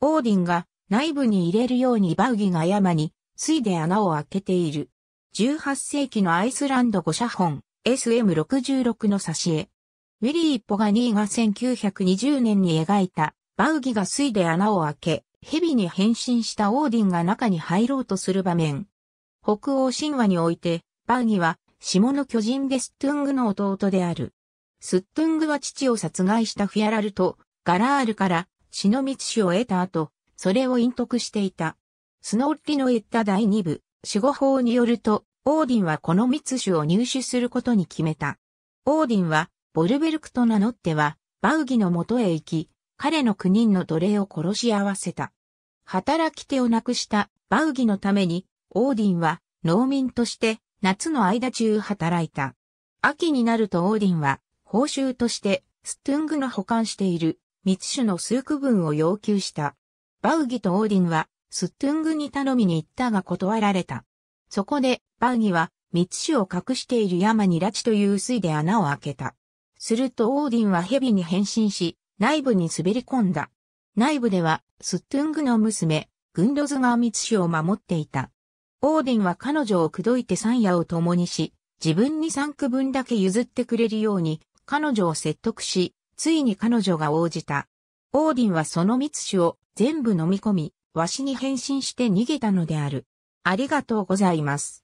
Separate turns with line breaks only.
オーディ
ンが内部に入れるようにバウギが山に、水で穴を開けている。18世紀のアイスランド五社本 SM66 の挿絵。ウィリー・ポガニーが1920年に描いた、バウギが水で穴を開け、蛇に変身したオーディンが中に入ろうとする場面。北欧神話において、バウギは、下の巨人でスットゥングの弟である。スットゥングは父を殺害したフィアラルと、ガラールから篠道氏を得た後、それを隠匿していた。スノッリの言った第二部、死後法によると、オーディンはこの密種を入手することに決めた。オーディンは、ボルベルクと名乗っては、バウギの元へ行き、彼の9人の奴隷を殺し合わせた。働き手をなくしたバウギのために、オーディンは農民として夏の間中働いた。秋になるとオーディンは報酬としてストゥングの保管している密種の数区分を要求した。バウギとオーディンは、スットゥングに頼みに行ったが断られた。そこで、バウギは、密種を隠している山に拉致という水で穴を開けた。するとオーディンは蛇に変身し、内部に滑り込んだ。内部では、スットゥングの娘、グンドズが密種を守っていた。オーディンは彼女を口説いて三夜を共にし、自分に三区分だけ譲ってくれるように、彼女を説得し、ついに彼女が応じた。オーディンはその蜜種を全部飲み込み、わしに変身して逃げたのである。ありがとうございます。